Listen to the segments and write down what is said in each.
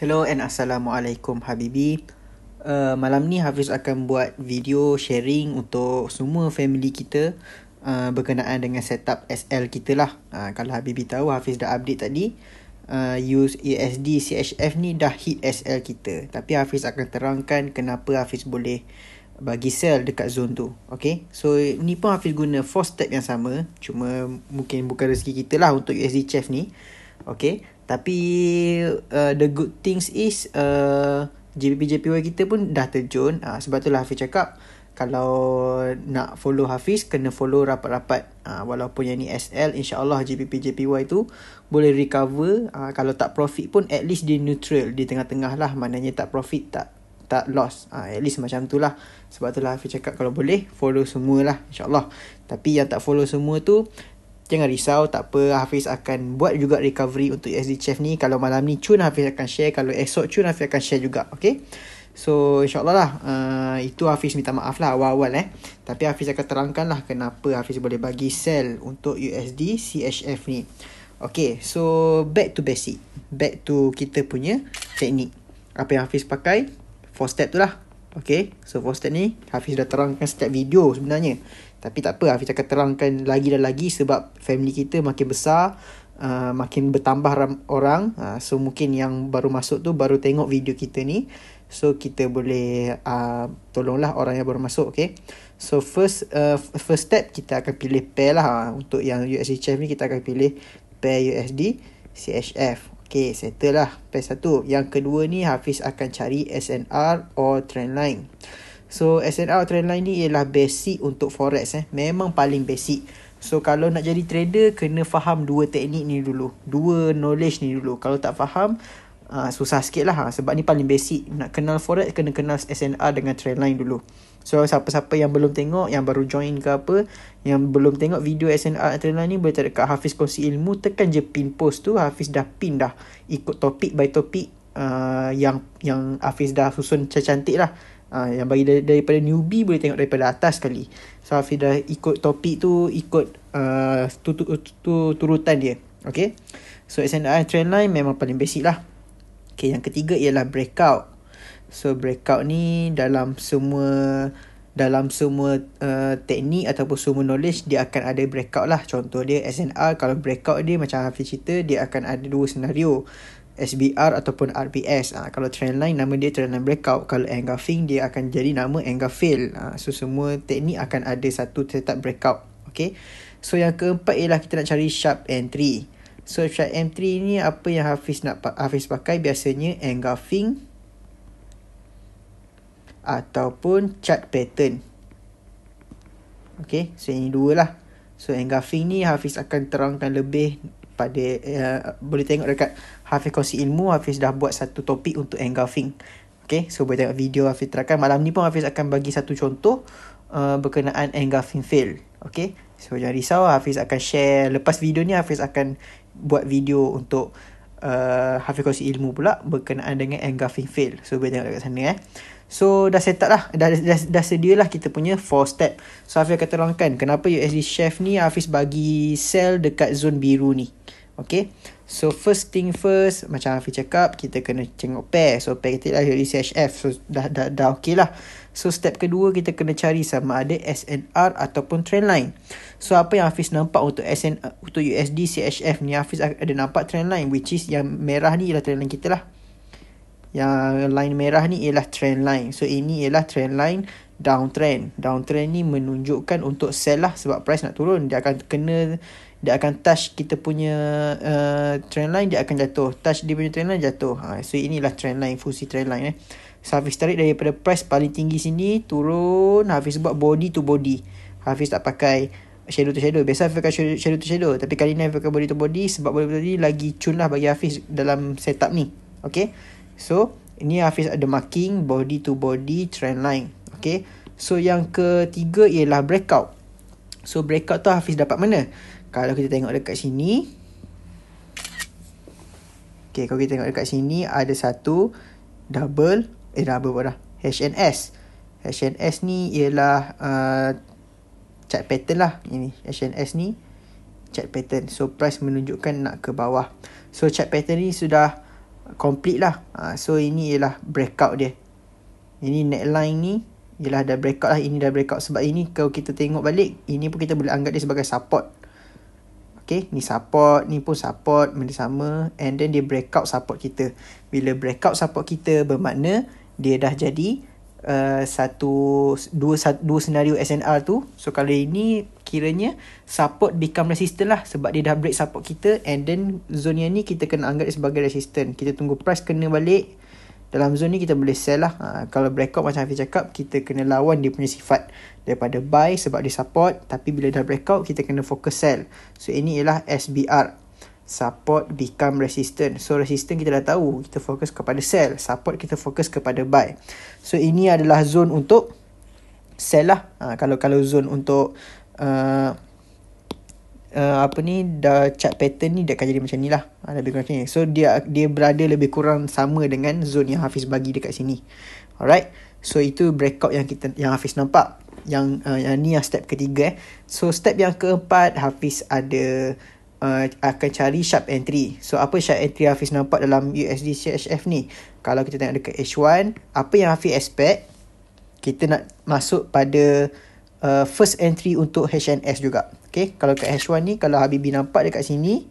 Hello and Assalamualaikum Habibi uh, Malam ni Hafiz akan buat video sharing untuk semua family kita uh, Berkenaan dengan setup SL kita lah uh, Kalau Habibi tahu Hafiz dah update tadi uh, Use ESD CHF ni dah hit SL kita Tapi Hafiz akan terangkan kenapa Hafiz boleh bagi sell dekat zone tu Okay So ni pun Hafiz guna 4 step yang sama Cuma mungkin bukan rezeki kita lah untuk USD CHF ni Okay tapi uh, the good things is uh, kita pun dah terjun. Uh, sebab lah Hafiz cakap kalau nak follow Hafiz kena follow rapat-rapat. Uh, walaupun yang ni SL insyaAllah JPP-JPY tu boleh recover. Uh, kalau tak profit pun at least dia neutral. Di tengah-tengah lah maknanya tak profit tak tak loss. Uh, at least macam tu lah. Sebab tu lah Hafiz cakap kalau boleh follow semua semualah insyaAllah. Tapi yang tak follow semua tu... Jangan risau, tak apa. Hafiz akan buat juga recovery untuk USD e Chef ni. Kalau malam ni cun Hafiz akan share. Kalau esok cun Hafiz akan share juga. Okay? So, insyaAllah lah. Uh, itu Hafiz minta maaf lah awal-awal eh. Tapi Hafiz akan terangkan lah kenapa Hafiz boleh bagi sell untuk USD e CHF ni. Okay, so back to basic. Back to kita punya teknik. Apa yang Hafiz pakai? Four step tu lah. Okay, so for step ni Hafiz dah terangkan setiap video sebenarnya. Tapi tak apa Hafiz cakap terangkan lagi dan lagi sebab family kita makin besar, uh, makin bertambah ram- orang. Uh, so mungkin yang baru masuk tu baru tengok video kita ni. So kita boleh uh, tolonglah orang yang baru masuk okay. So first uh, first step kita akan pilih pair lah. Uh, untuk yang USD CHF ni kita akan pilih pair USD CHF. Okay settle lah pair satu. Yang kedua ni Hafiz akan cari SNR or Trendline. Okay. So SNR trendline ni ialah basic untuk forex eh. Memang paling basic. So kalau nak jadi trader kena faham dua teknik ni dulu. Dua knowledge ni dulu. Kalau tak faham uh, susah sikit lah. Ha. Sebab ni paling basic. Nak kenal forex kena kenal SNR dengan trendline dulu. So siapa-siapa yang belum tengok Yang baru join ke apa Yang belum tengok video SNR Adrenal ni Boleh tak dekat Hafiz Kongsi Ilmu Tekan je pin post tu Hafiz dah pin dah Ikut topik by topik uh, Yang yang Hafiz dah susun cantik lah Ah, yang bagi dar- daripada newbie boleh tengok daripada atas sekali. So Afi dah ikut topik tu ikut uh, ah, tu, tu, tu, tu, turutan dia. Okay. So SNI trendline memang paling basic lah. Okay yang ketiga ialah breakout. So breakout ni dalam semua dalam semua uh, teknik ataupun semua knowledge dia akan ada breakout lah. Contoh dia SNR kalau breakout dia macam Hafiz cerita dia akan ada dua senario. SBR ataupun RPS. Ha, ah, kalau trendline, nama dia trendline breakout. Kalau engulfing, dia akan jadi nama engulfail. Ha, ah, so, semua teknik akan ada satu tetap breakout. Okay. So, yang keempat ialah kita nak cari sharp entry. So, sharp entry ni apa yang Hafiz nak Hafiz pakai? Biasanya engulfing ataupun chart pattern. Okay. So, ini dua lah. So, engulfing ni Hafiz akan terangkan lebih pada uh, eh, boleh tengok dekat Hafiz Kongsi Ilmu Hafiz dah buat satu topik untuk engulfing Okay, so boleh tengok video Hafiz terakan Malam ni pun Hafiz akan bagi satu contoh uh, Berkenaan engulfing fail Okay, so jangan risau Hafiz akan share Lepas video ni Hafiz akan buat video untuk uh, Hafiz Kongsi Ilmu pula Berkenaan dengan engulfing fail So boleh tengok dekat sana eh So dah set up lah dah, dah, dah sedia lah kita punya 4 step So Hafiz akan terangkan Kenapa USD Chef ni Hafiz bagi sell dekat zon biru ni Okay So first thing first Macam Hafiz cakap Kita kena tengok pair So pair kita lah USD CHF So dah, dah, dah okay lah So step kedua kita kena cari sama ada SNR ataupun trendline So apa yang Hafiz nampak untuk SNR, untuk USD CHF ni Hafiz ada nampak trendline Which is yang merah ni ialah trendline kita lah yang line merah ni ialah trend line. So ini ialah trend line downtrend. Downtrend ni menunjukkan untuk sell lah sebab price nak turun. Dia akan kena, dia akan touch kita punya uh, trend line, dia akan jatuh. Touch dia punya trend line, jatuh. Ha, so inilah trend line, fungsi trend line eh. So Hafiz tarik daripada price paling tinggi sini, turun. Hafiz buat body to body. Hafiz tak pakai shadow to shadow. Biasa Hafiz shadow to shadow. Tapi kali ni Hafiz pakai body to body sebab body to body lagi cun lah bagi Hafiz dalam setup ni. Okay. So, ini Hafiz ada marking body to body trend line. Okay. So, yang ketiga ialah breakout. So, breakout tu Hafiz dapat mana? Kalau kita tengok dekat sini. Okay, kalau kita tengok dekat sini ada satu double, eh double apa dah? HNS. HNS ni ialah uh, chart pattern lah. Ini HNS ni chart pattern. So, price menunjukkan nak ke bawah. So, chart pattern ni sudah complete lah. Ha, so ini ialah breakout dia. Ini neckline ni ialah dah breakout lah. Ini dah breakout sebab ini kalau kita tengok balik, ini pun kita boleh anggap dia sebagai support. Okay, ni support, ni pun support, benda sama. And then dia breakout support kita. Bila breakout support kita bermakna dia dah jadi uh, satu, dua, dua senario SNR tu. So kalau ini kiranya support become resistant lah sebab dia dah break support kita and then zone yang ni kita kena anggap sebagai resistant. Kita tunggu price kena balik dalam zone ni kita boleh sell lah. Ha, kalau breakout macam Hafiz cakap, kita kena lawan dia punya sifat daripada buy sebab dia support. Tapi bila dah breakout, kita kena fokus sell. So, ini ialah SBR. Support become resistant. So, resistant kita dah tahu. Kita fokus kepada sell. Support kita fokus kepada buy. So, ini adalah zone untuk sell lah. Ha, kalau kalau zone untuk Uh, uh, apa ni the chart pattern ni dia akan jadi macam ni lah uh, ha, lebih kurang macam ni so dia dia berada lebih kurang sama dengan zone yang Hafiz bagi dekat sini alright so itu breakout yang kita yang Hafiz nampak yang uh, yang ni yang step ketiga eh so step yang keempat Hafiz ada uh, akan cari sharp entry so apa sharp entry Hafiz nampak dalam USD CHF ni kalau kita tengok dekat H1 apa yang Hafiz expect kita nak masuk pada uh, first entry untuk HNS juga. Okay, kalau kat H1 ni, kalau Habibi nampak dekat sini,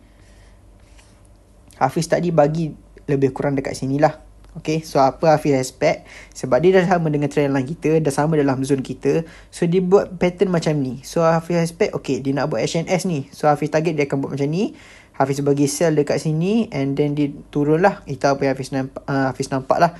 Hafiz tadi bagi lebih kurang dekat sini lah. Okay, so apa Hafiz expect? Sebab dia dah sama dengan trend line kita, dah sama dalam zone kita. So, dia buat pattern macam ni. So, Hafiz expect, okay, dia nak buat HNS ni. So, Hafiz target dia akan buat macam ni. Hafiz bagi sell dekat sini and then dia turun lah. Itu apa yang Hafiz nampak, uh, Hafiz nampak lah.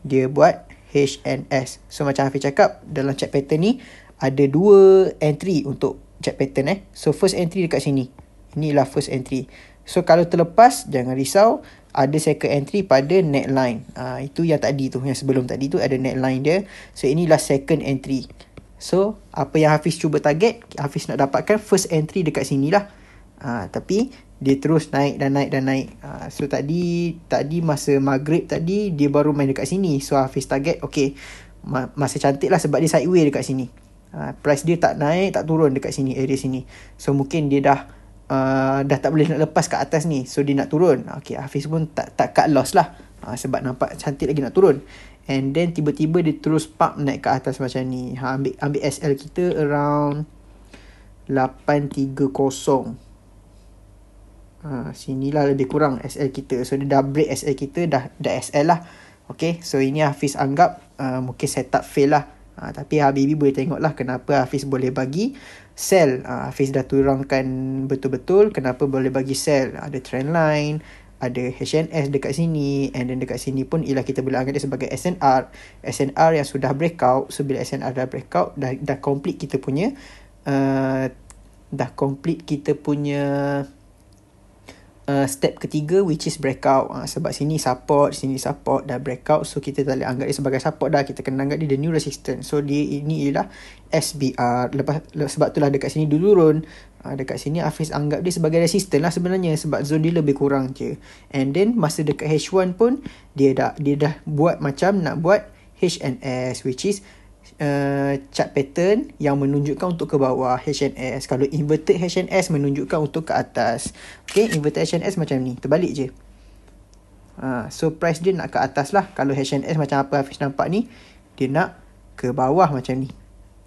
Dia buat HNS. So, macam Hafiz cakap, dalam chat pattern ni, ada dua entry untuk chat pattern eh. So first entry dekat sini. Inilah first entry. So kalau terlepas jangan risau ada second entry pada neckline. Ah uh, itu yang tadi tu yang sebelum tadi tu ada neckline dia. So inilah second entry. So apa yang Hafiz cuba target, Hafiz nak dapatkan first entry dekat sinilah. Ah uh, tapi dia terus naik dan naik dan naik. Uh, so tadi tadi masa maghrib tadi dia baru main dekat sini. So Hafiz target okey. Ma- masa cantik lah sebab dia sideway dekat sini. Ah, price dia tak naik tak turun dekat sini area sini so mungkin dia dah uh, dah tak boleh nak lepas kat atas ni so dia nak turun ah, Okay, Hafiz pun tak tak cut loss lah uh, sebab nampak cantik lagi nak turun and then tiba-tiba dia terus pump naik ke atas macam ni ha ambil ambil SL kita around 830 ah ha, sini lah lebih kurang SL kita so dia dah break SL kita dah dah SL lah Okay, so ini Hafiz anggap uh, mungkin setup fail lah. Ha, tapi Habibi ah, boleh tengoklah kenapa Hafiz boleh bagi sell. Ha, ah, Hafiz dah turunkan betul-betul kenapa boleh bagi sell. ada trend line, ada HNS dekat sini and then dekat sini pun ialah kita boleh anggap dia sebagai SNR. SNR yang sudah breakout. So bila SNR dah breakout, dah, dah complete kita punya uh, dah complete kita punya uh, step ketiga which is breakout. Uh, sebab sini support, sini support dah breakout. So kita tak boleh anggap dia sebagai support dah. Kita kena anggap dia the new resistance. So dia ini ialah SBR. Lepas, le, sebab itulah dekat sini dulu run. Uh, ah, dekat sini Hafiz anggap dia sebagai resistance lah sebenarnya. Sebab zone dia lebih kurang je. And then masa dekat H1 pun dia dah, dia dah buat macam nak buat HNS which is uh, chart pattern yang menunjukkan untuk ke bawah H&S Kalau inverted H&S menunjukkan untuk ke atas. Okay, inverted HNS macam ni. Terbalik je. Ha, so price dia nak ke atas lah. Kalau H&S macam apa Hafiz nampak ni, dia nak ke bawah macam ni.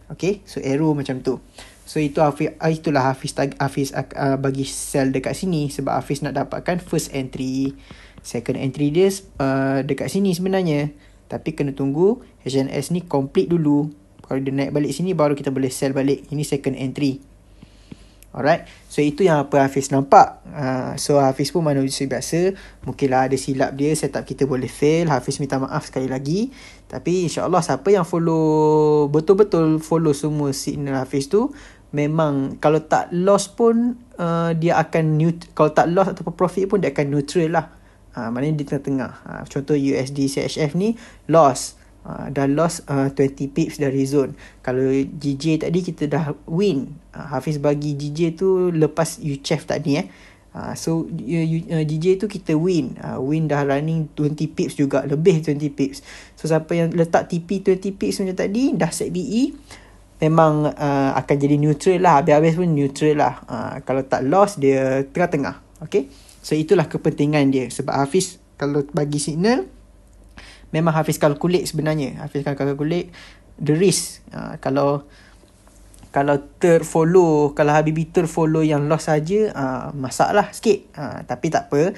Okay, so arrow macam tu. So itu Hafiz, ah, itulah Hafiz, Hafiz uh, bagi sell dekat sini sebab Hafiz nak dapatkan first entry. Second entry dia uh, dekat sini sebenarnya. Tapi kena tunggu H&S ni complete dulu. Kalau dia naik balik sini baru kita boleh sell balik. Ini second entry. Alright. So itu yang apa Hafiz nampak. Uh, so Hafiz pun manusia biasa. Mungkinlah ada silap dia. Setup kita boleh fail. Hafiz minta maaf sekali lagi. Tapi insyaAllah siapa yang follow. Betul-betul follow semua signal Hafiz tu. Memang kalau tak loss pun. Uh, dia akan. Neut- kalau tak loss ataupun profit pun. Dia akan neutral lah. Ha, maknanya di tengah-tengah. Ha, ah, contoh USD CHF ni loss. Ha, dah lost uh, 20 pips dari zone. Kalau GJ tadi kita dah win. Ha, Hafiz bagi GJ tu lepas UCF tadi eh. Ha, so GJ ya, tu kita win. Ha, win dah running 20 pips juga. Lebih 20 pips. So siapa yang letak TP 20 pips macam tadi dah set BE. Memang uh, akan jadi neutral lah. Habis-habis pun neutral lah. Ha, kalau tak loss dia tengah-tengah. Okay. So itulah kepentingan dia Sebab Hafiz kalau bagi signal Memang Hafiz calculate sebenarnya Hafiz kalau calculate The risk uh, Kalau Kalau terfollow Kalau Habibie terfollow yang loss saja uh, ha, Masalah sikit uh, Tapi tak apa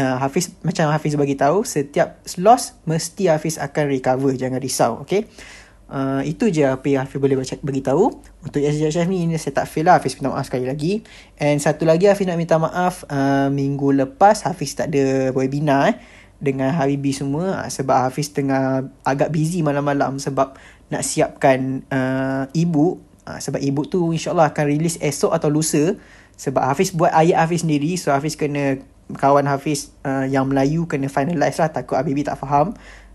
uh, Hafiz Macam Hafiz bagi tahu Setiap loss Mesti Hafiz akan recover Jangan risau Okay Ah, itu je apa yang Hafiz boleh baca, beritahu. Untuk Yazid Syah ni, ini saya tak fail lah. Hafiz minta maaf sekali lagi. And satu lagi Hafiz nak minta maaf. Uh, minggu lepas Hafiz tak ada webinar eh, dengan hari B semua. Uh, sebab Hafiz tengah agak busy malam-malam sebab nak siapkan uh, ibu. Uh, sebab ibu tu insyaAllah akan rilis esok atau lusa. Sebab Hafiz buat ayat Hafiz sendiri. So Hafiz kena kawan Hafiz uh, yang Melayu kena finalize lah. Takut Habibie tak faham.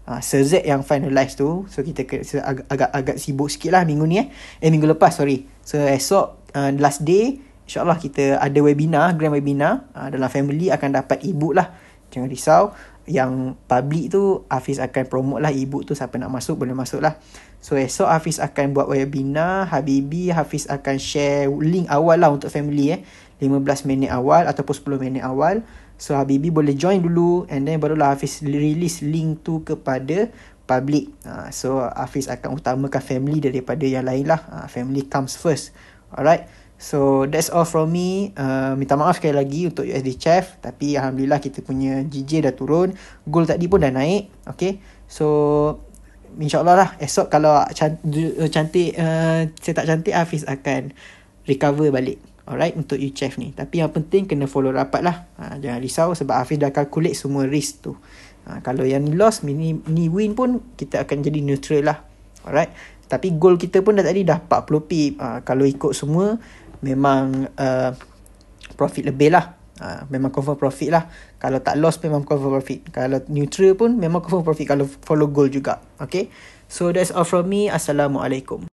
Ah, Sir Z yang finalize tu So kita agak, agak agak sibuk sikit lah minggu ni eh Eh minggu lepas sorry So esok uh, last day InsyaAllah kita ada webinar Grand webinar uh, Dalam family akan dapat e lah Jangan risau Yang public tu Hafiz akan promote lah e tu Siapa nak masuk boleh masuk lah So esok Hafiz akan buat webinar Habibi Hafiz akan share link awal lah untuk family eh 15 minit awal ataupun 10 minit awal So Habibie boleh join dulu and then barulah Hafiz release link tu kepada public. Uh, so Hafiz akan utamakan family daripada yang lain lah. Uh, family comes first. Alright. So that's all from me. Uh, minta maaf sekali lagi untuk USD Chef. Tapi Alhamdulillah kita punya GJ dah turun. Goal tadi pun dah naik. Okay. So insyaAllah lah esok kalau cantik, cantik uh, saya tak cantik Hafiz akan recover balik. Alright untuk UCHEF ni Tapi yang penting kena follow rapat lah ha, Jangan risau sebab Hafiz dah calculate semua risk tu ha, Kalau yang ni loss ni, ni win pun kita akan jadi neutral lah Alright Tapi goal kita pun dah tadi dah 40 pip ha, Kalau ikut semua memang uh, profit lebih lah ha, Memang cover profit lah Kalau tak loss memang cover profit Kalau neutral pun memang cover profit Kalau follow goal juga Okay So that's all from me Assalamualaikum